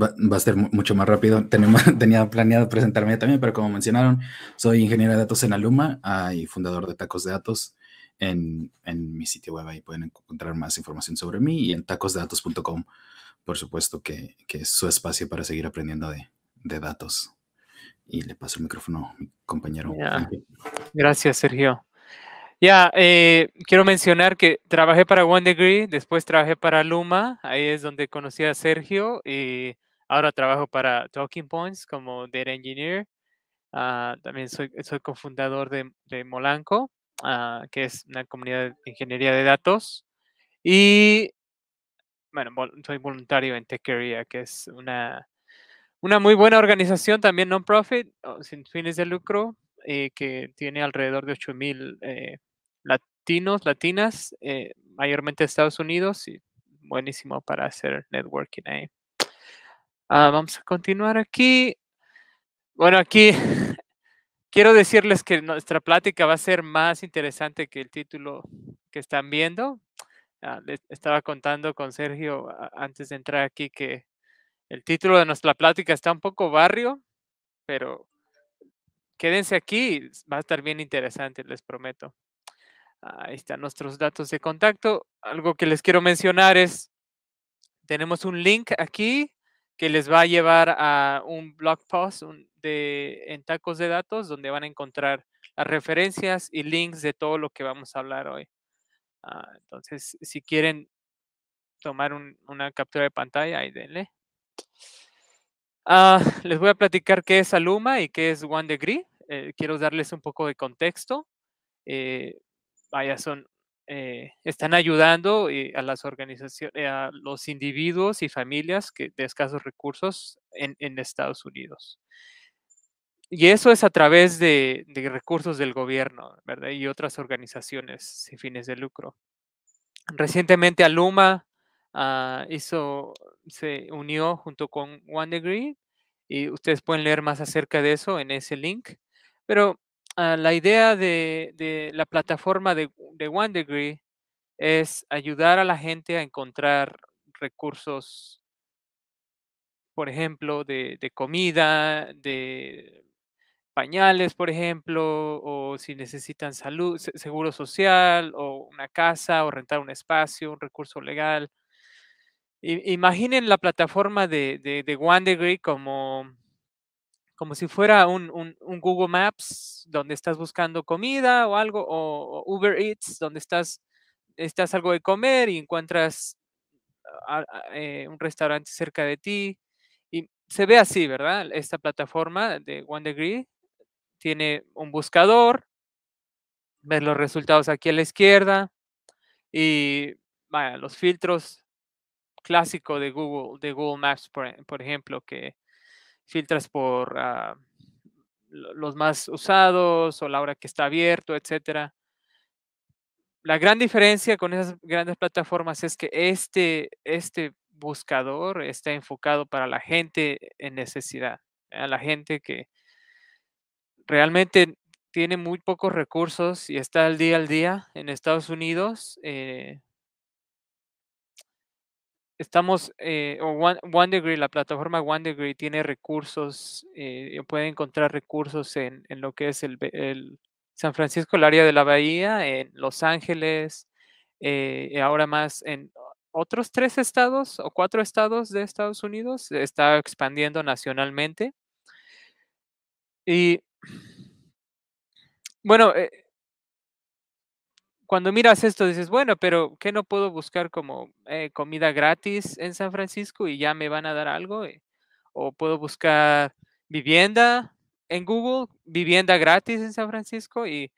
Va, a ser mucho más rápido. Tenemos, tenía planeado presentarme también, pero como mencionaron, soy ingeniero de datos en Aluma ah, y fundador de Tacos de Datos en, en, mi sitio web. Ahí pueden encontrar más información sobre mí y en tacosdatos.com, por supuesto, que, que, es su espacio para seguir aprendiendo de, de datos. Y le paso el micrófono a mi compañero. Gracias, Sergio. Ya, eh, quiero mencionar que trabajé para One Degree, después trabajé para Aluma. ahí es donde conocí a Sergio y Ahora trabajo para Talking Points como Data Engineer. Ah, también soy, soy cofundador de, Molanco, ah, que es una comunidad de ingeniería de datos. Y bueno, soy voluntario en Techeria, que es una, una muy buena organización, también non-profit, sin fines de lucro, eh, que tiene alrededor de 8.000 eh, latinos, latinas, eh, mayormente de Estados Unidos, y buenísimo para hacer networking ahí. Ah, vamos a continuar aquí. Bueno, aquí quiero decirles que nuestra plática va a ser más interesante que el título que están viendo. Ah, les estaba contando con Sergio ah, antes de entrar aquí que el título de nuestra plática está un poco barrio, pero quédense aquí, va a estar bien interesante, les prometo. Ahí están nuestros datos de contacto. Algo que les quiero mencionar es, tenemos un link aquí que les va a llevar a un blog post de, en tacos de datos donde van a encontrar las referencias y links de todo lo que vamos a hablar hoy. Ah, entonces, si quieren tomar una captura de pantalla, ahí denle. Ah, les voy a platicar qué es Aluma y qué es One Degree. Eh, quiero darles un poco de contexto. Eh, vaya, son eh, están ayudando eh, a las organizaciones, eh, a los individuos y familias que, de escasos recursos en, Estados Unidos. Y eso es a través de, recursos del gobierno ¿verdad? y otras organizaciones sin fines de lucro. Recientemente Aluma ah, hizo, se unió junto con One Degree y ustedes pueden leer más acerca de eso en ese link. Pero Ah, la idea de, la plataforma de, One Degree es ayudar a la gente a encontrar recursos, por ejemplo, de, comida, de pañales, por ejemplo, o si necesitan salud, seguro social, o una casa, o rentar un espacio, un recurso legal. imaginen la plataforma de, de One Degree como como si fuera un, un, Google Maps donde estás buscando comida o algo, o, Uber Eats donde estás, estás algo de comer y encuentras eh, un restaurante cerca de ti. Y se ve así, ¿verdad? Esta plataforma de One Degree tiene un buscador, ves los resultados aquí a la izquierda y vaya, los filtros clásicos de Google, de Google Maps, por ejemplo, que filtras por ah, los más usados o la hora que está abierto, etcétera. La gran diferencia con esas grandes plataformas es que este, este buscador está enfocado para la gente en necesidad, a la gente que realmente tiene muy pocos recursos y está al día al día en Estados Unidos. Eh, estamos, eh, One, Degree, la plataforma One Degree tiene recursos, eh, eh, puede encontrar recursos en, lo que es el, San Francisco, el área de la Bahía, en Los Ángeles, eh, y ahora más en otros tres estados o cuatro estados de Estados Unidos, está expandiendo nacionalmente. Y bueno, cuando miras esto dices, bueno, pero ¿qué no puedo buscar como eh, comida gratis en San Francisco y ya me van a dar algo? Eh? ¿O puedo buscar vivienda en Google, vivienda gratis en San Francisco? Y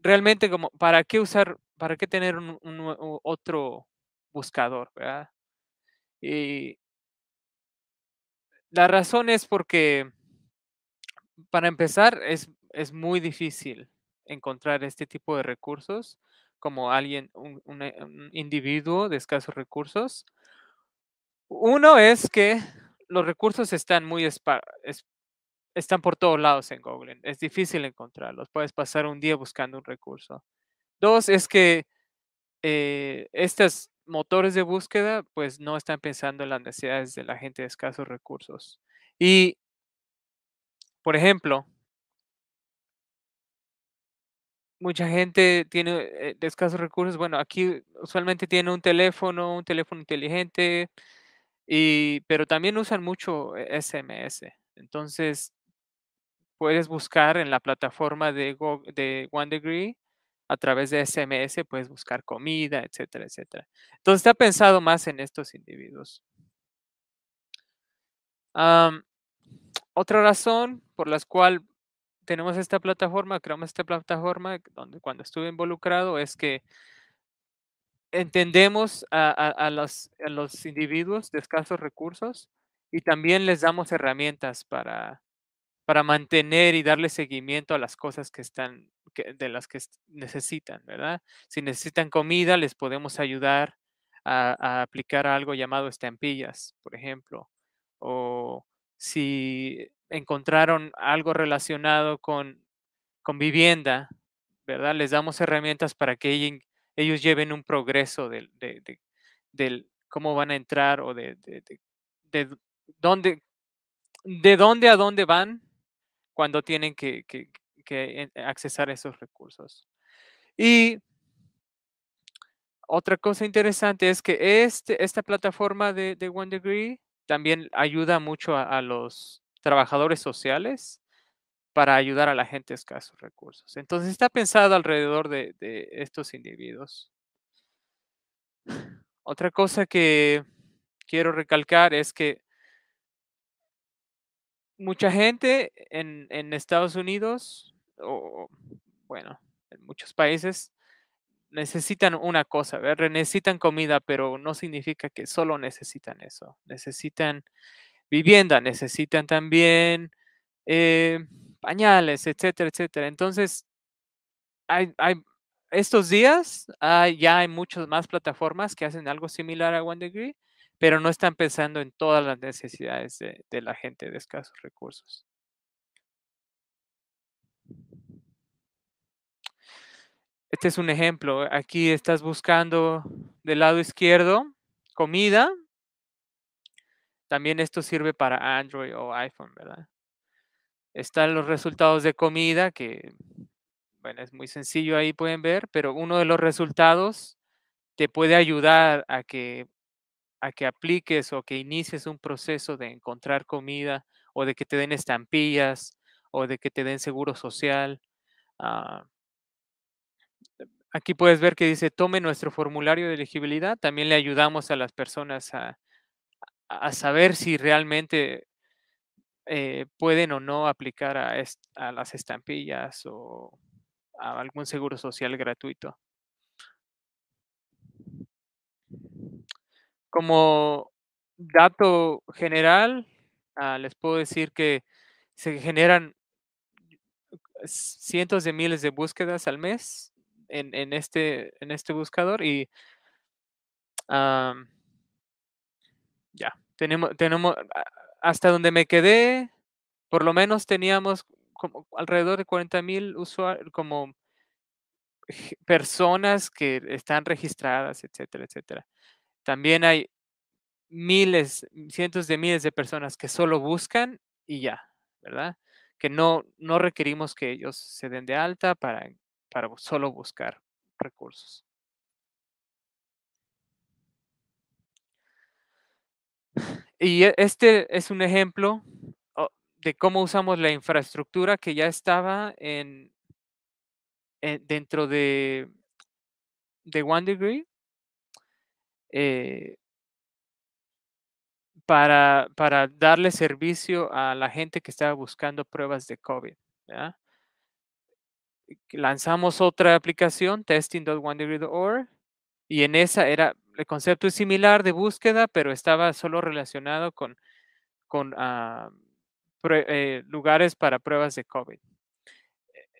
realmente como, ¿para qué usar, para qué tener otro buscador? ¿verdad? Y la razón es porque, para empezar, es, es muy difícil encontrar este tipo de recursos como alguien, eh, un, individuo de escasos recursos. Uno es que los recursos están muy están por todos lados en Google. Es difícil encontrarlos. Puedes pasar un día buscando un recurso. Dos es que eh, estos motores de búsqueda pues no están pensando en las necesidades de la gente de escasos recursos. Y, por ejemplo, mucha gente tiene eh, escasos recursos. Bueno, aquí usualmente tiene un teléfono, un teléfono inteligente, y, pero también usan mucho SMS. E, Entonces, puedes buscar en la plataforma de, Go, de One Degree a través de SMS, puedes buscar comida, etcétera, etcétera. Entonces, está pensado más en estos individuos. otra razón por la cual tenemos esta plataforma, creamos esta plataforma, donde cuando estuve involucrado es que entendemos a, los, individuos de escasos recursos y también les damos herramientas para, para mantener y darle seguimiento a las cosas que están, de las que necesitan, ¿verdad? Si necesitan comida, les podemos ayudar a, a aplicar algo llamado estampillas, por ejemplo. O si encontraron algo relacionado con, con vivienda, ¿verdad? Les damos herramientas para que ellos lleven un progreso del, de, cómo van a entrar o de, dónde, de dónde a dónde van cuando tienen que, que, accesar esos recursos. Y otra cosa interesante es que este, esta plataforma de, OneDegree One Degree también ayuda mucho a los trabajadores sociales para ayudar a la gente de escasos recursos. Entonces está pensado alrededor de, estos individuos. Otra cosa que quiero recalcar es que mucha gente en, Estados Unidos, o bueno, en muchos países, necesitan una cosa, necesitan comida, pero no significa que solo necesitan eso. Necesitan vivienda, necesitan también eh, pañales, etcétera, etcétera. Entonces, hay, estos días ya hay muchas más plataformas que hacen algo similar a One Degree, pero no están pensando en todas las necesidades de la gente de escasos recursos. Este es un ejemplo. Aquí estás buscando del lado izquierdo comida también esto sirve para Android o iPhone, ¿verdad? Están los resultados de comida, que, bueno, es muy sencillo ahí pueden ver, pero uno de los resultados te puede ayudar a que, a que apliques o que inicies un proceso de encontrar comida o de que te den estampillas o de que te den seguro social. Ah, aquí puedes ver que dice, tome nuestro formulario de elegibilidad. También le ayudamos a las personas a, a saber si realmente eh, pueden o no aplicar a, a, las estampillas o a algún seguro social gratuito. Como dato general, ah, les puedo decir que se generan cientos de miles de búsquedas al mes en, en este, en este buscador y ya. Tenemos, hasta donde me quedé, por lo menos teníamos como alrededor de 40 mil como personas que están registradas, etcétera, etcétera. También hay miles, cientos de miles de personas que solo buscan y ya, ¿verdad? Que no, no requerimos que ellos se den de alta para, para solo buscar recursos. Y e, este es un ejemplo de cómo usamos la infraestructura que ya estaba en, eh, dentro de, OneDegree eh, Degree para, darle servicio a la gente que estaba buscando pruebas de COVID. Lanzamos otra aplicación, testing.onedegree.org, y en esa era el concepto es similar de búsqueda, pero estaba solo relacionado con, con ah, eh, lugares para pruebas de COVID.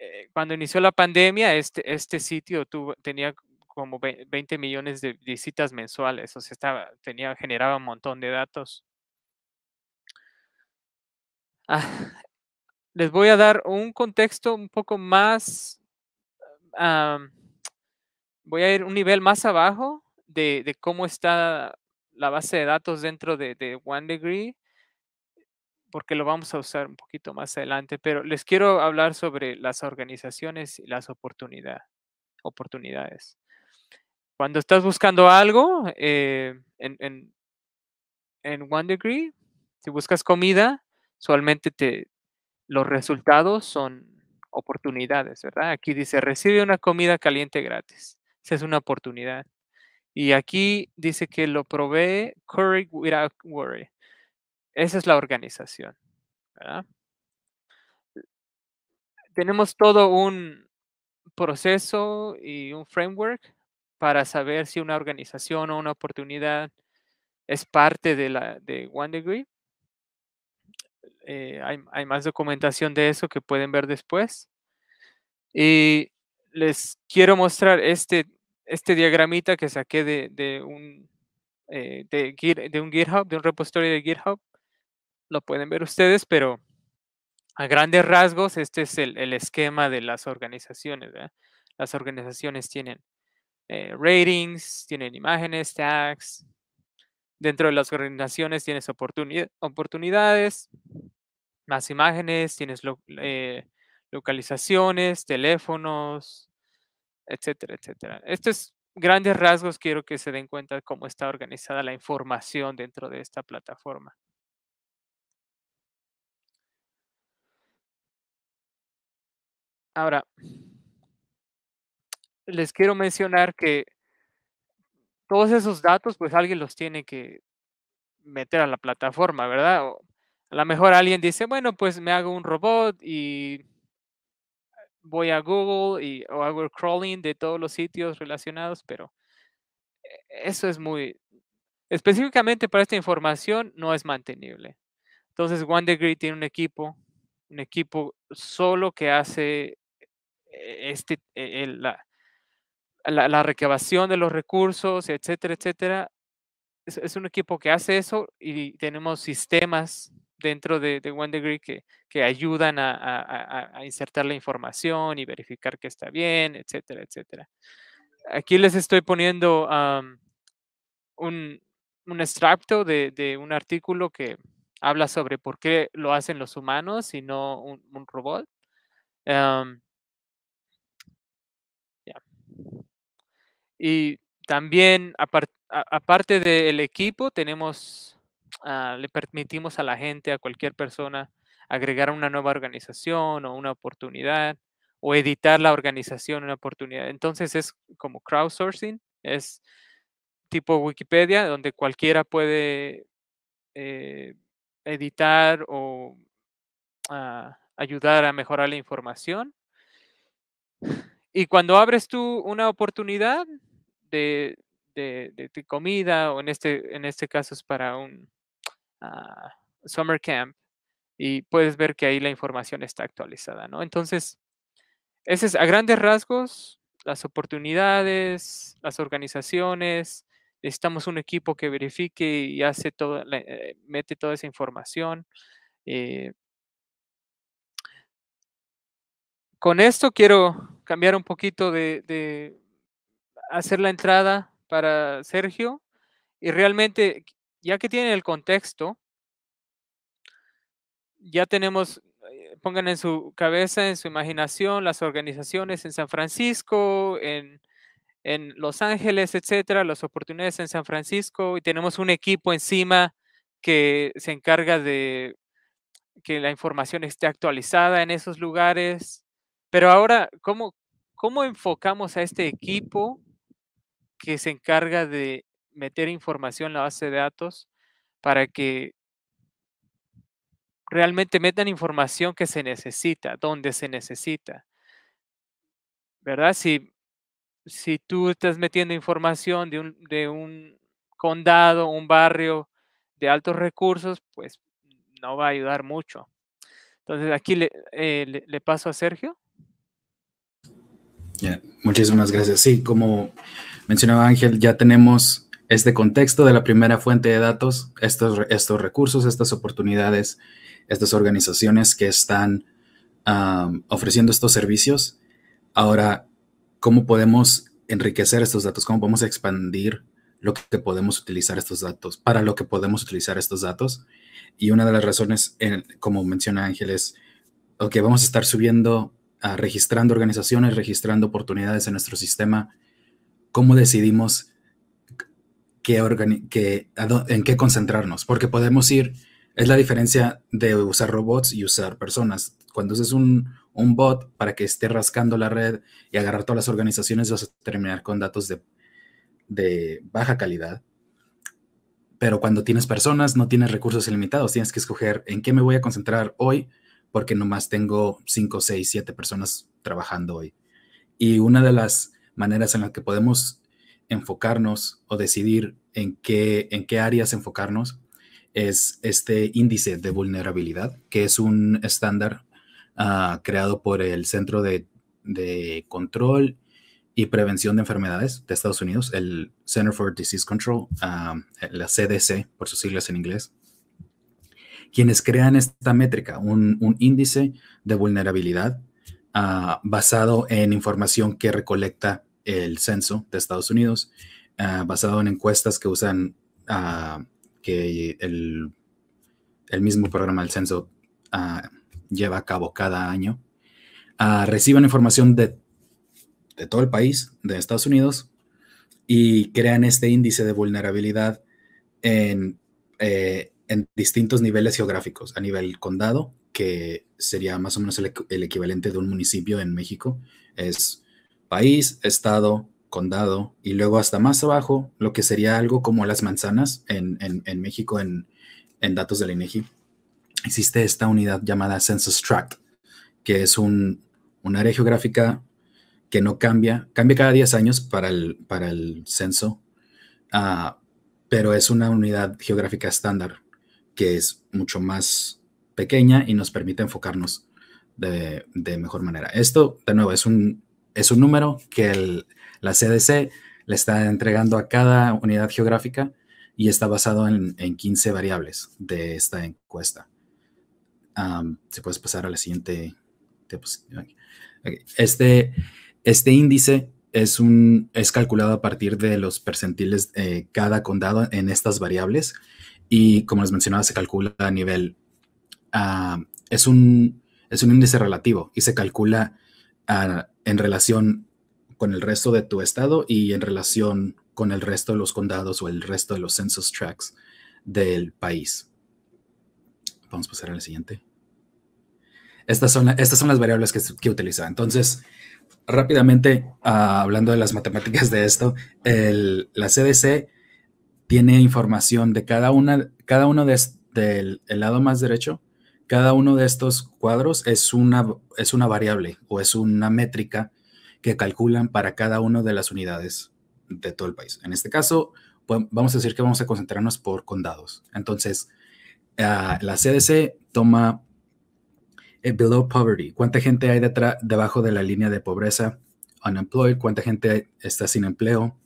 Eh, cuando inició la pandemia, este, este sitio tenía como 20 millones de visitas mensuales, o sea, estaba, tenía, generaba un montón de datos. Ah, les voy a dar un contexto un poco más, ah, voy a ir un nivel más abajo de, cómo está la base de datos dentro de, One Degree, porque lo vamos a usar un poquito más adelante, pero les quiero hablar sobre las organizaciones y las oportunidades. Cuando estás buscando algo eh, en, en, en OneDegree, si buscas comida, usualmente te, los resultados son oportunidades, ¿verdad? Aquí dice, recibe una comida caliente gratis. Esa es una oportunidad. Y aquí dice que lo provee Curry Without Worry. Esa es la organización. Tenemos todo un proceso y un framework para saber si una organización o una oportunidad es parte de, la, de One Degree. Eh, hay, hay más documentación de eso que pueden ver después. Y les quiero mostrar este este diagramita que saqué de, un, eh, de, un GitHub, de un repositorio de GitHub. Lo pueden ver ustedes, pero a grandes rasgos este es el, esquema de las organizaciones. Las organizaciones tienen eh, ratings, tienen imágenes, tags. Dentro de las organizaciones tienes oportunidades, más imágenes, tienes eh, localizaciones, teléfonos, etcétera, etcétera. Estos grandes rasgos quiero que se den cuenta de cómo está organizada la información dentro de esta plataforma. Ahora, les quiero mencionar que todos esos datos, pues alguien los tiene que meter a la plataforma, ¿verdad? O a lo mejor alguien dice, bueno, pues me hago un robot y voy a Google y, o hago el crawling de todos los sitios relacionados, pero e-, eso es muy, específicamente para esta información, no es mantenible. Entonces, One Degree tiene un equipo, un equipo solo que hace e-, este, e-, la, la, recabación de los recursos, etcétera, etcétera. es, un equipo que hace eso y tenemos sistemas dentro de, OneDegree que, que ayudan a, a, a, insertar la información y verificar que está bien, etcétera, etcétera. Aquí les estoy poniendo un, un, extracto de, de, un artículo que habla sobre por qué lo hacen los humanos y no un, un robot. Y también, aparte del equipo, tenemos Ah, le permitimos a la gente, a cualquier persona, agregar una nueva organización o una oportunidad o editar la organización una oportunidad. Entonces es como crowdsourcing, es tipo Wikipedia, donde cualquiera puede eh, editar o ah, ayudar a mejorar la información. Y cuando abres tú una oportunidad de, de, comida, o en este, en este caso es para un, Ah, summer Camp y puedes ver que ahí la información está actualizada, ¿no? Entonces, ese es a grandes rasgos las oportunidades, las organizaciones, necesitamos un equipo que verifique y hace todo, eh, mete toda esa información. Eh. con esto quiero cambiar un poquito de, de hacer la entrada para Sergio y realmente ya que tienen el contexto, ya tenemos, eh, pongan en su cabeza, en su imaginación, las organizaciones en San Francisco, en, Los Ángeles, etcétera, las oportunidades en San Francisco, y tenemos un equipo encima que se encarga de que la información esté actualizada en esos lugares. Pero ahora, cómo enfocamos a este equipo que se encarga de meter información en la base de datos para que realmente metan información que se necesita, donde se necesita. ¿Verdad? Si, si tú estás metiendo información de un, de un condado, un barrio de altos recursos, pues no va a ayudar mucho. Entonces aquí le, eh, paso a Sergio. Muchísimas gracias. Sí, como mencionaba Ángel, ya tenemos este contexto de la primera fuente de datos, estos, estos recursos, estas oportunidades, estas organizaciones que están ofreciendo estos servicios. Ahora, ¿cómo podemos enriquecer estos datos? ¿Cómo podemos expandir lo que podemos utilizar estos datos? Para lo que podemos utilizar estos datos. Y una de las razones, como menciona Ángel, es que vamos a estar subiendo, ah, registrando organizaciones, registrando oportunidades en nuestro sistema. ¿Cómo decidimos? que, en qué concentrarnos, porque podemos ir, es la diferencia de usar robots y usar personas. Cuando uses un, bot para que esté rascando la red y agarrar todas las organizaciones, vas a terminar con datos de, de baja calidad. Pero cuando tienes personas, no tienes recursos ilimitados, tienes que escoger en qué me voy a concentrar hoy, porque nomás tengo 5, 6, 7 personas trabajando hoy. Y una de las maneras en las que podemos enfocarnos o decidir en qué, en qué áreas enfocarnos es este índice de vulnerabilidad, que es un estándar ah, creado por el Centro de, Control y Prevención de Enfermedades de Estados Unidos, el Center for Disease Control, ah, la CDC por sus siglas en inglés, quienes crean esta métrica, un, índice de vulnerabilidad ah, basado en información que recolecta el censo de Estados Unidos, ah, basado en encuestas que usan ah, que el, el, mismo programa del censo ah, lleva a cabo cada año. reciban información de, de todo el país, de Estados Unidos, y crean este índice de vulnerabilidad en, eh, en distintos niveles geográficos, a nivel condado, que sería más o menos el, el, equivalente de un municipio en México, es país, estado, condado y luego hasta más abajo lo que sería algo como las manzanas en, México en, datos datos la INEGI. E Existe esta unidad llamada Census Tract, que es un, área geográfica que no cambia, cambia cada 10 años para el, para el censo, ah, pero es una unidad geográfica estándar que es mucho más pequeña y nos permite enfocarnos de mejor manera. Esto, de nuevo, es un, es un número que la CDC le está entregando a cada unidad geográfica y está basado en, 15 variables de esta encuesta. si puedes pasar a la siguiente Este, este índice es, un, es calculado a partir de los percentiles de eh, cada condado en estas variables y como les mencionaba se calcula a nivel, ah, es, un, es un índice relativo y se calcula a, en relación con el resto de tu estado y en relación con el resto de los condados o el resto de los census tracts del país. Vamos a pasar a la siguiente. Estas son, estas son las variables que, utiliza. Entonces, rápidamente, ah, hablando de las matemáticas de esto, la CDC tiene información de cada una, cada uno del lado más derecho cada uno de estos cuadros es una, es una variable o es una métrica que calculan para cada una de las unidades de todo el país. En este caso, vamos a decir que vamos a concentrarnos por condados. Entonces, ah, la CDC toma eh, below poverty, cuánta gente hay debajo de la línea de pobreza, unemployed, cuánta gente está sin empleo,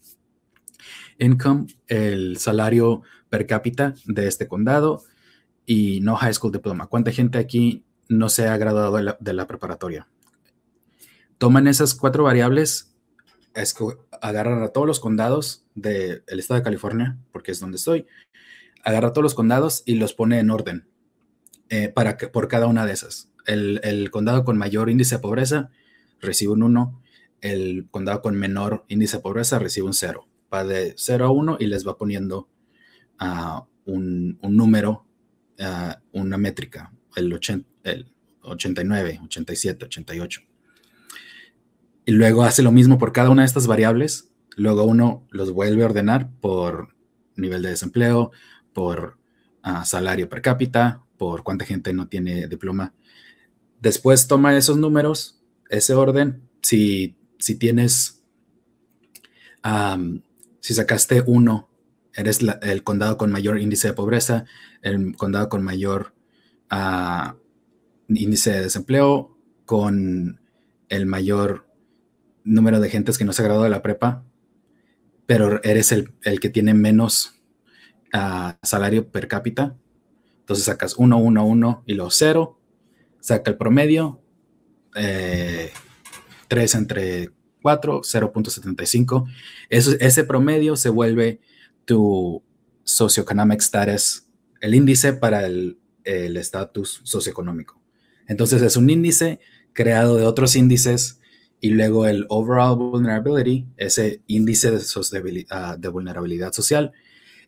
income, el salario per cápita de este condado, y no high school diploma. ¿Cuánta gente aquí no se ha graduado de la, preparatoria? Toman esas cuatro variables, agarran a todos los condados del estado de California, porque es donde estoy, agarra todos los condados y los pone en orden eh, para que, por cada una de esas. El, condado con mayor índice de pobreza recibe un 1, el condado con menor índice de pobreza recibe un 0. Va de 0 a 1 y les va poniendo ah, un, un número una métrica, el, 89, 87, 88. Y luego hace lo mismo por cada una de estas variables. Luego uno los vuelve a ordenar por nivel de desempleo, por ah, salario per cápita, por cuánta gente no tiene diploma. Después toma esos números, ese orden. Si, tienes, si sacaste uno eres el condado con mayor índice de pobreza, el condado con mayor ah, índice de desempleo, con el mayor número de gentes que no se ha graduado de la prepa, pero eres el, que tiene menos ah, salario per cápita. Entonces sacas 1, 1, 1 y luego 0, saca el promedio, 3 eh, entre 4, 0.75. Ese promedio se vuelve tu socioeconomic status, el índice para el estatus socioeconómico. Entonces es un índice creado de otros índices y luego el overall vulnerability, ese índice de, ah, de vulnerabilidad social,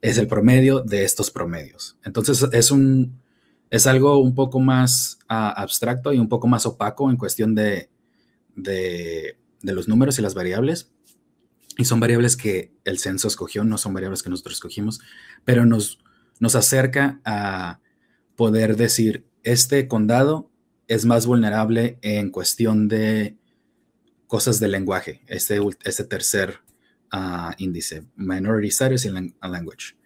es el promedio de estos promedios. Entonces es un es algo un poco más ah, abstracto y un poco más opaco en cuestión de los números y las variables, y son variables que el censo escogió, no son variables que nosotros escogimos, pero nos, nos acerca a poder decir, este condado es más vulnerable en cuestión de cosas de lenguaje, este, este tercer ah, índice, Minority Status in Language.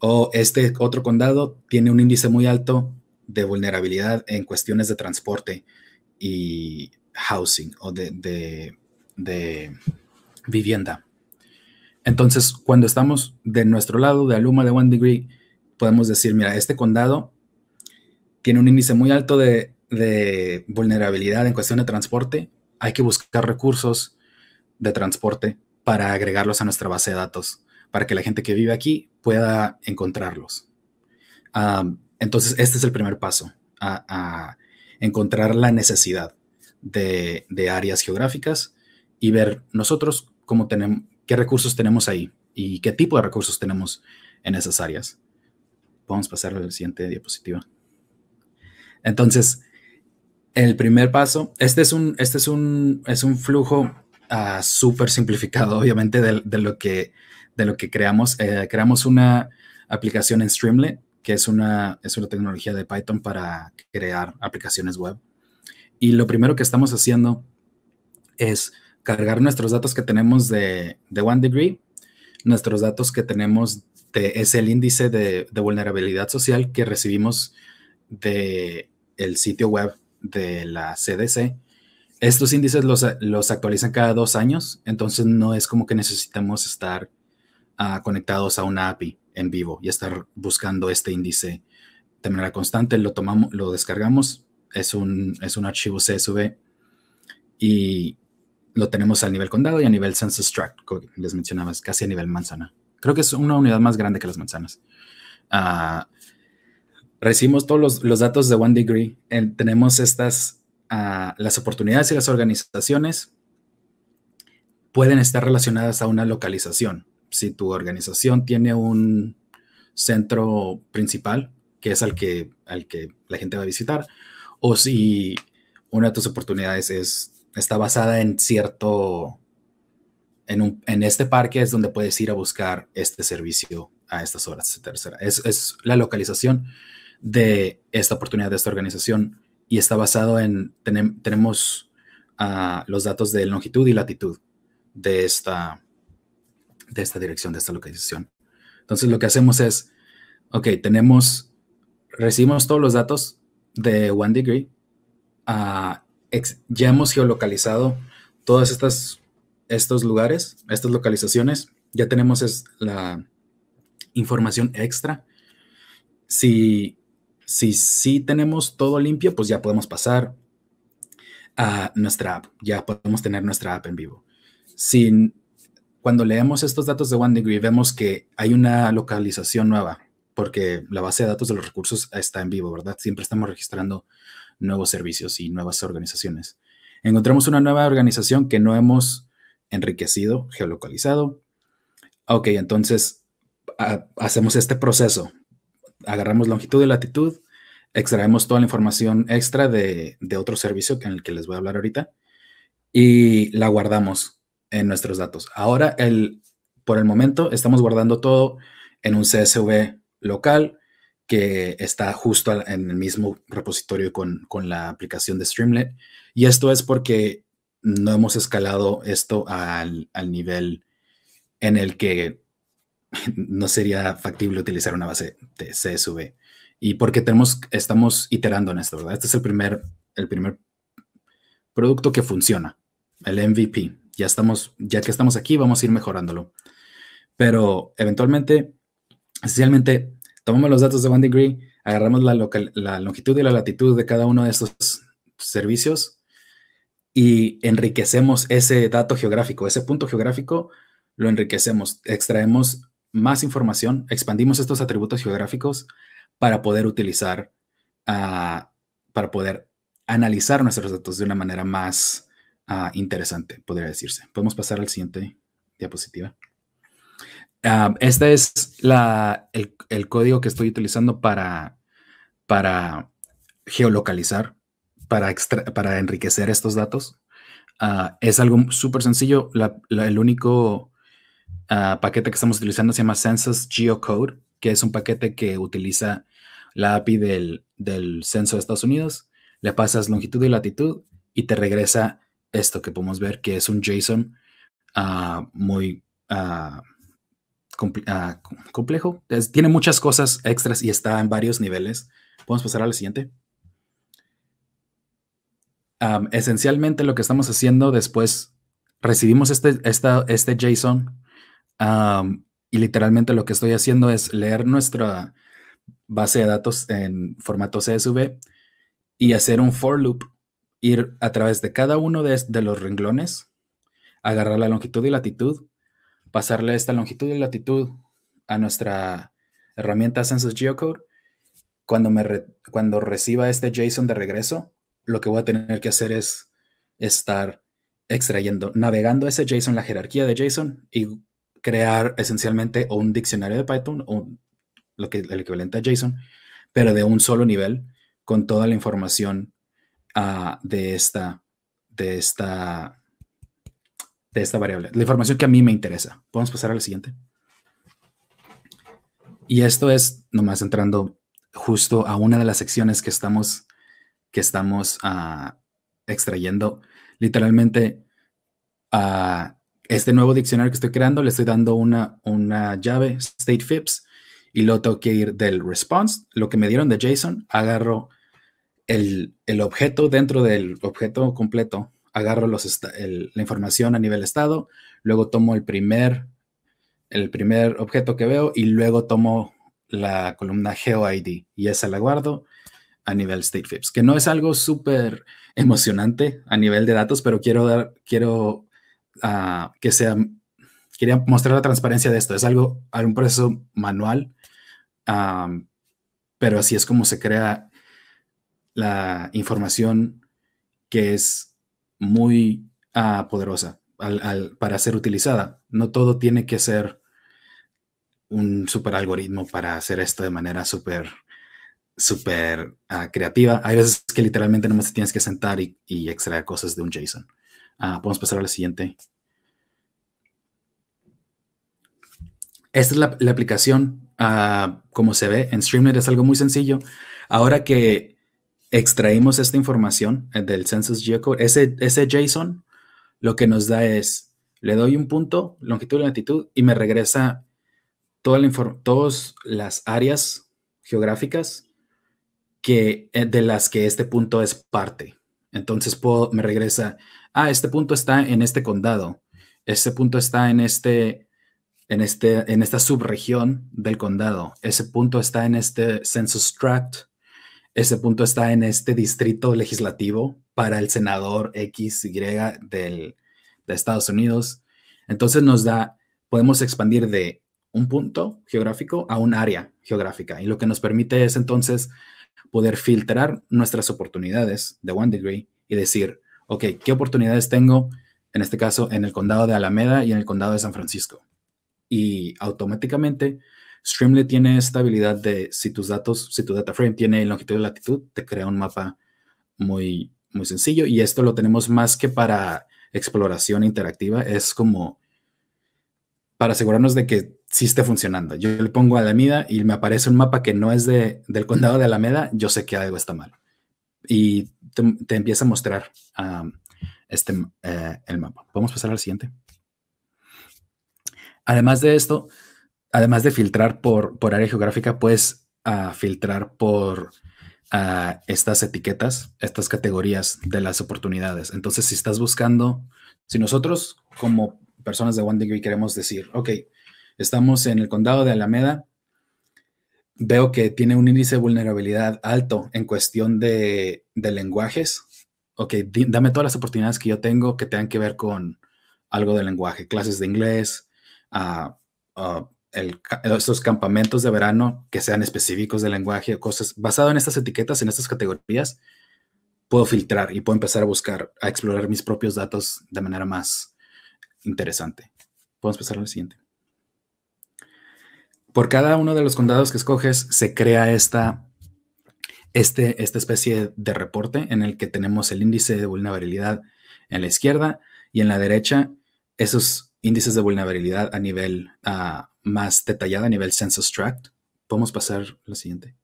O este otro condado tiene un índice muy alto de vulnerabilidad en cuestiones de transporte y housing o de vivienda. Entonces, cuando estamos de nuestro lado, de Aluma de One Degree, podemos decir, mira, este condado tiene un índice muy alto de, vulnerabilidad en cuestión de transporte. Hay que buscar recursos de transporte para agregarlos a nuestra base de datos, para que la gente que vive aquí pueda encontrarlos. Ah, entonces, este es el primer paso, a, encontrar la necesidad de, de, áreas geográficas y ver nosotros cómo tenemos, qué recursos tenemos ahí y qué tipo de recursos tenemos en esas áreas. Vamos a pasar a la siguiente diapositiva. Entonces, el primer paso, este es un, este es un, es un flujo ah, súper simplificado, obviamente, de, lo que, de lo que creamos. Eh, creamos una aplicación en Streamlit, que es una, es una tecnología de Python para crear aplicaciones web. Y lo primero que estamos haciendo es cargar nuestros datos que tenemos de, de One Degree, nuestros datos que tenemos es el índice de, de, vulnerabilidad social que recibimos del el sitio web de la CDC. Estos índices los, los, actualizan cada dos años, entonces no es como que necesitamos estar ah, conectados a una API en vivo y estar buscando este índice de manera constante. Lo tomamos, lo descargamos, es un, es un archivo CSV y lo tenemos a nivel condado y a nivel census tract, como les mencionabas, casi a nivel manzana. Creo que es una unidad más grande que las manzanas. Ah, recibimos todos los, datos de One Degree. tenemos estas, ah, las oportunidades y las organizaciones pueden estar relacionadas a una localización. Si tu organización tiene un centro principal, que es al que, al que la gente va a visitar, o si una de tus oportunidades es está basada en cierto, en, en este parque es donde puedes ir a buscar este servicio a estas horas, Es, la localización de esta oportunidad de esta organización y está basado en, tenemos ah, los datos de longitud y latitud de esta, de esta dirección, de esta localización. Entonces lo que hacemos es, ok, tenemos, recibimos todos los datos de One Degree ah, ya hemos geolocalizado todas estas estos lugares, estas localizaciones, ya tenemos es, la información extra. Si si sí si tenemos todo limpio, pues ya podemos pasar a nuestra app, ya podemos tener nuestra app en vivo. Sin, cuando leemos estos datos de OneDegree vemos que hay una localización nueva, porque la base de datos de los recursos está en vivo, ¿verdad? Siempre estamos registrando nuevos servicios y nuevas organizaciones. Encontramos una nueva organización que no hemos enriquecido, geolocalizado. Ok, entonces hacemos este proceso. Agarramos longitud y latitud, extraemos toda la información extra de, otro servicio que en el que les voy a hablar ahorita y la guardamos en nuestros datos. Ahora, el, por el momento, estamos guardando todo en un CSV local que está justo en el mismo repositorio con, la aplicación de Streamlit. Y esto es porque no hemos escalado esto al, nivel en el que no sería factible utilizar una base de CSV. Y porque tenemos, estamos iterando en esto, ¿verdad? Este es el primer, el primer producto que funciona, el MVP. Ya estamos, ya que estamos aquí, vamos a ir mejorándolo. Pero eventualmente, esencialmente, tomamos los datos de One agarramos la, longitud y la latitud de cada uno de estos servicios y enriquecemos ese dato geográfico, ese punto geográfico, lo enriquecemos, extraemos más información, expandimos estos atributos geográficos para poder utilizar, ah, para poder analizar nuestros datos de una manera más ah, interesante, podría decirse. Podemos pasar al siguiente diapositiva este es el, código que estoy utilizando para, geolocalizar, para, enriquecer estos datos. Ah, es algo súper sencillo. el único ah, paquete que estamos utilizando se llama Census Geocode, que es un paquete que utiliza la API del, del Censo de Estados Unidos. Le pasas longitud y latitud y te regresa esto que podemos ver, que es un JSON muy... Ah, complejo. tiene muchas cosas extras y está en varios niveles. Podemos pasar a la siguiente. esencialmente lo que estamos haciendo después, recibimos este, este JSON y literalmente lo que estoy haciendo es leer nuestra base de datos en formato CSV y hacer un for loop, ir a través de cada uno de los renglones, agarrar la longitud y latitud, pasarle esta longitud y latitud a nuestra herramienta Census Geocode. Cuando, me cuando reciba este JSON de regreso, lo que voy a tener que hacer es estar extrayendo, navegando ese JSON, la jerarquía de JSON y crear esencialmente un diccionario de Python o lo que el equivalente a JSON, pero de un solo nivel con toda la información ah, de esta de esta de esta variable, la información que a mí me interesa. Podemos pasar a la siguiente. Y esto es nomás entrando justo a una de las secciones que estamos, que estamos ah, extrayendo. Literalmente, a ah, este nuevo diccionario que estoy creando, le estoy dando una, una llave, state fips, y lo tengo que ir del response, lo que me dieron de JSON, agarro el objeto dentro del objeto completo agarro los la información a nivel estado, luego tomo el primer, el primer objeto que veo y luego tomo la columna GeoID y esa la guardo a nivel state StateFips, que no es algo súper emocionante a nivel de datos, pero quiero dar, quiero ah, que sea, quería mostrar la transparencia de esto. Es algo, un proceso manual, pero así es como se crea la información que es muy ah, poderosa para ser utilizada. No todo tiene que ser un super algoritmo para hacer esto de manera súper súper ah, creativa. Hay veces que literalmente nomás tienes que sentar y, extraer cosas de un JSON. Ah, podemos pasar a la siguiente. Esta es la, aplicación, como se ve en Streamlit, es algo muy sencillo. Ahora que extraímos esta información eh, del Census Geocode, ese, ese JSON lo que nos da es, le doy un punto, longitud y latitud, y me regresa toda la todas las áreas geográficas que, eh, de las que este punto es parte. Entonces me regresa, ah, este punto está en este condado, este punto está en este, en este, en esta subregión del condado, ese punto está en este census tract, ese punto está en este distrito legislativo para el senador XY del, de Estados Unidos. Entonces nos da, podemos expandir de un punto geográfico a un área geográfica y lo que nos permite es entonces poder filtrar nuestras oportunidades de One Degree y decir, ok, ¿qué oportunidades tengo en este caso en el condado de Alameda y en el condado de San Francisco? Y automáticamente Streamlit tiene esta habilidad de si tus datos, si tu data frame tiene longitud y latitud, te crea un mapa muy, muy sencillo. Y esto lo tenemos más que para exploración interactiva, es como para asegurarnos de que sí esté funcionando. Yo le pongo Alameda y me aparece un mapa que no es del condado de Alameda, yo sé que algo está mal. Y te, empieza a mostrar um, este, eh, el mapa. Vamos a pasar al siguiente. Además de esto, además de filtrar por, por área geográfica, puedes ah, filtrar por ah, estas etiquetas, estas categorías de las oportunidades. Entonces, si estás buscando, si nosotros como personas de One Degree queremos decir, ok, estamos en el condado de Alameda, veo que tiene un índice de vulnerabilidad alto en cuestión de, lenguajes. Ok, dame todas las oportunidades que yo tengo que tengan que ver con algo de lenguaje, clases de inglés, a ah, esos campamentos de verano que sean específicos de lenguaje, cosas basado en estas etiquetas, en estas categorías, puedo filtrar y puedo empezar a buscar, a explorar mis propios datos de manera más interesante. Podemos pasar al siguiente. Por cada uno de los condados que escoges, se crea esta, este, esta especie de reporte en el que tenemos el índice de vulnerabilidad en la izquierda y en la derecha esos índices de vulnerabilidad a nivel ah, más detallado, a nivel census tract. Podemos pasar lo siguiente.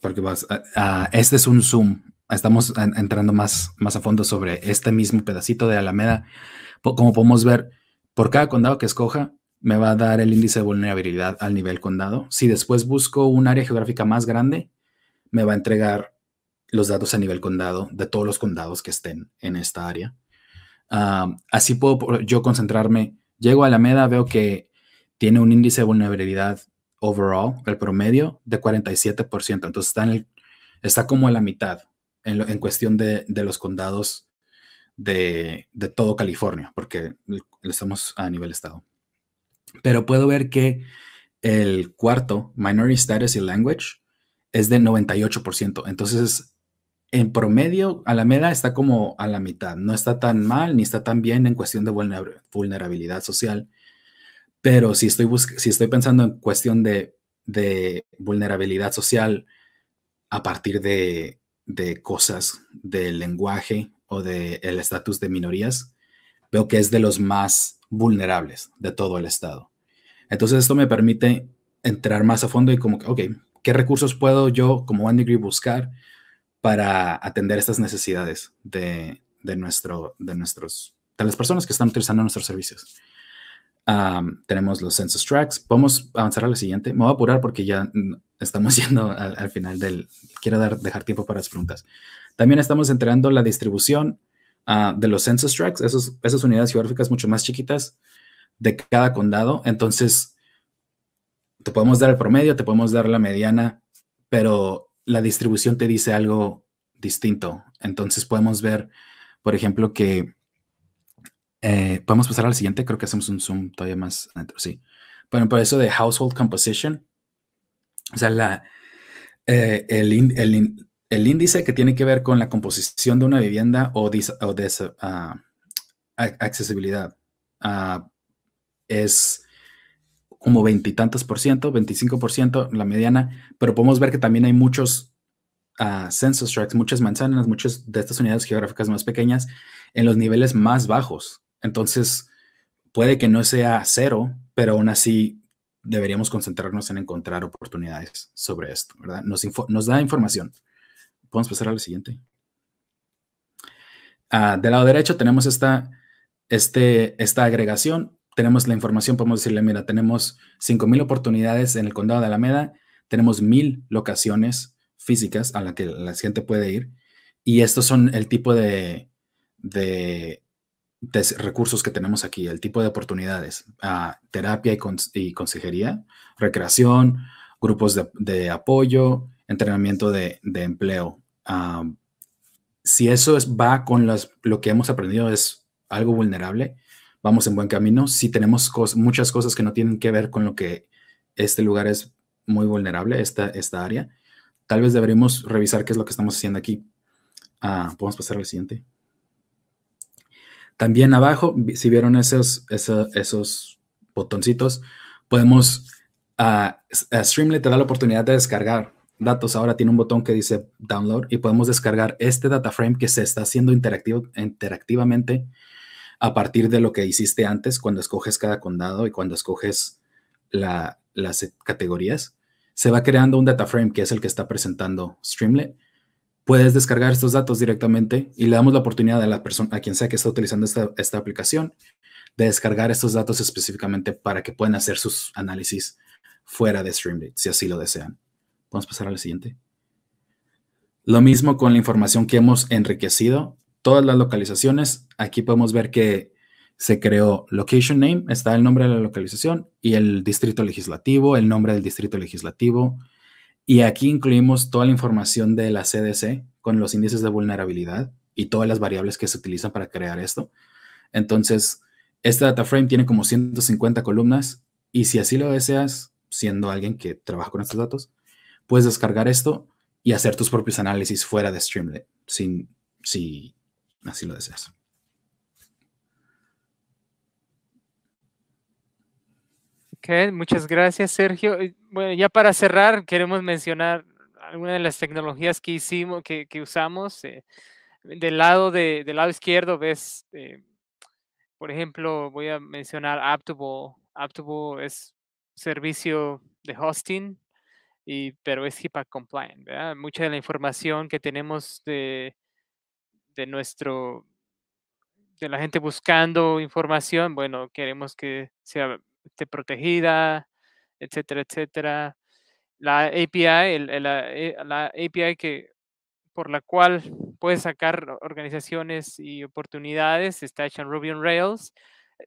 porque ah, ah, este es un zoom. Estamos entrando más, más a fondo sobre este mismo pedacito de Alameda. como podemos ver, por cada condado que escoja, me va a dar el índice de vulnerabilidad al nivel condado. Si después busco un área geográfica más grande, me va a entregar los datos a nivel condado de todos los condados que estén en esta área. Ah, así puedo yo concentrarme. Llego a Alameda, veo que tiene un índice de vulnerabilidad overall, el promedio, de 47%. Entonces está, está como a la mitad en, cuestión de, los condados de, todo California, porque estamos a nivel estado. Pero puedo ver que el cuarto, Minority Status y Language, es de 98%. Entonces en promedio, Alameda está como a la mitad, no está tan mal ni está tan bien en cuestión de vulnerabilidad social, pero si estoy, si estoy pensando en cuestión de, vulnerabilidad social a partir de, cosas del lenguaje o del estatus de minorías, veo que es de los más vulnerables de todo el Estado. Entonces esto me permite entrar más a fondo y como, ok, ¿qué recursos puedo yo como One Degree buscar para atender estas necesidades de, de nuestro, de, nuestros, de las personas que están utilizando nuestros servicios. tenemos los census tracks. Podemos avanzar a la siguiente. Me voy a apurar porque ya estamos yendo al, final del. Quiero dar, dejar tiempo para las preguntas. También estamos entregando la distribución ah, de los census tracks, esos, esas unidades geográficas mucho más chiquitas de cada condado. Entonces, te podemos dar el promedio, te podemos dar la mediana, pero la distribución te dice algo distinto. Entonces podemos ver, por ejemplo, que eh, podemos pasar al siguiente. Creo que hacemos un zoom todavía más Sí. Bueno, por eso de household composition, o sea, la, eh, el, índice que tiene que ver con la composición de una vivienda o, de ah, accesibilidad ah, es como veintitantos por ciento, 25 por ciento, la mediana, pero podemos ver que también hay muchos ah, census tracts, muchas manzanas, muchas de estas unidades geográficas más pequeñas en los niveles más bajos. Entonces, puede que no sea cero, pero aún así deberíamos concentrarnos en encontrar oportunidades sobre esto, ¿verdad? Nos, da información. Podemos pasar al siguiente. Ah, del lado derecho tenemos esta, este, esta agregación tenemos la información, podemos decirle, mira, tenemos 5.000 oportunidades en el condado de Alameda, tenemos 1.000 locaciones físicas a las que la gente puede ir y estos son el tipo de, de, recursos que tenemos aquí, el tipo de oportunidades, a terapia y, consejería, recreación, grupos de, apoyo, entrenamiento de, empleo. si eso es, va con las, lo que hemos aprendido es algo vulnerable, vamos en buen camino. si tenemos muchas cosas que no tienen que ver con lo que este lugar es muy vulnerable, esta, esta área. Tal vez deberíamos revisar qué es lo que estamos haciendo aquí. Ah, Podemos pasar al siguiente. También abajo, si vieron esos, esos, botoncitos, podemos... Ah, a Streamlit te da la oportunidad de descargar datos. Ahora tiene un botón que dice download y podemos descargar este data frame que se está haciendo interactivo, interactivamente a partir de lo que hiciste antes cuando escoges cada condado y cuando escoges las e, categorías, se va creando un data frame que es el que está presentando Streamlit. Puedes descargar estos datos directamente y le damos la oportunidad a la persona, a quien sea que está utilizando esta, aplicación, de descargar estos datos específicamente para que puedan hacer sus análisis fuera de Streamlit, si así lo desean. Vamos a pasar al siguiente. Lo mismo con la información que hemos enriquecido todas las localizaciones. Aquí podemos ver que se creó location name, está el nombre de la localización y el distrito legislativo, el nombre del distrito legislativo. Y aquí incluimos toda la información de la CDC con los índices de vulnerabilidad y todas las variables que se utilizan para crear esto. Entonces, este data frame tiene como 150 columnas y si así lo deseas, siendo alguien que trabaja con estos datos, puedes descargar esto y hacer tus propios análisis fuera de Streamlit, sin, si así lo deseas. Okay, muchas gracias, Sergio. Bueno, ya para cerrar, queremos mencionar algunas de las tecnologías que hicimos, que, usamos. Eh, del, lado del lado izquierdo ves, eh, por ejemplo, voy a mencionar Aptable. Aptable es servicio de hosting, y, pero es HIPAA compliant. Mucha de la información que tenemos de, de nuestro, de la gente buscando información, bueno, queremos que sea esté protegida, etcétera, etcétera. La API, el, la, eh, API que, por la cual puedes sacar organizaciones y oportunidades está hecha en Ruby on Rails.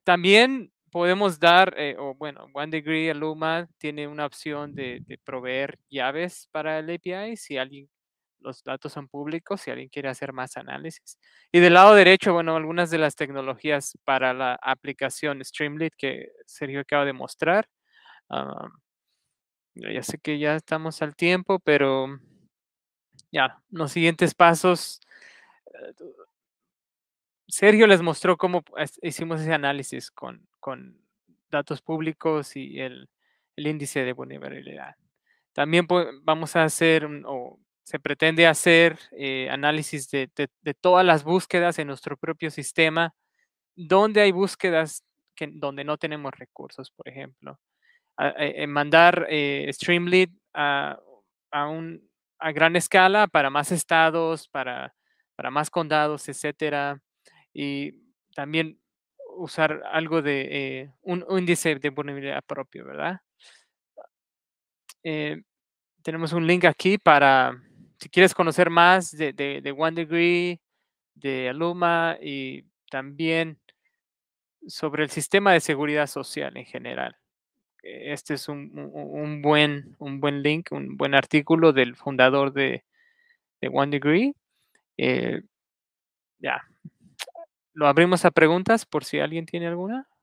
También podemos dar, eh, o bueno, One Degree Aluma tiene una opción de, de, proveer llaves para el API si alguien los datos son públicos si alguien quiere hacer más análisis. Y del lado derecho, bueno, algunas de las tecnologías para la aplicación Streamlit que Sergio acaba de mostrar. ya sé que ya estamos al tiempo, pero ya, los siguientes pasos. Eh, Sergio les mostró cómo hicimos ese análisis con, datos públicos y el, índice de vulnerabilidad. También pues, vamos a hacer, o se pretende hacer eh, análisis de, todas las búsquedas en nuestro propio sistema, donde hay búsquedas que, donde no tenemos recursos, por ejemplo. Eh, eh, mandar Streamlit a, a, gran escala para más estados, para, para más condados, etcétera. Y también usar algo de un, un índice de vulnerabilidad propio, ¿verdad? tenemos un link aquí para si quieres conocer más de, de One Degree, de Aluma y también sobre el sistema de seguridad social en general. E, este es un, buen, un buen link, un buen artículo del fundador de, One Degree. Eh, ya. Lo abrimos a preguntas por si alguien tiene alguna.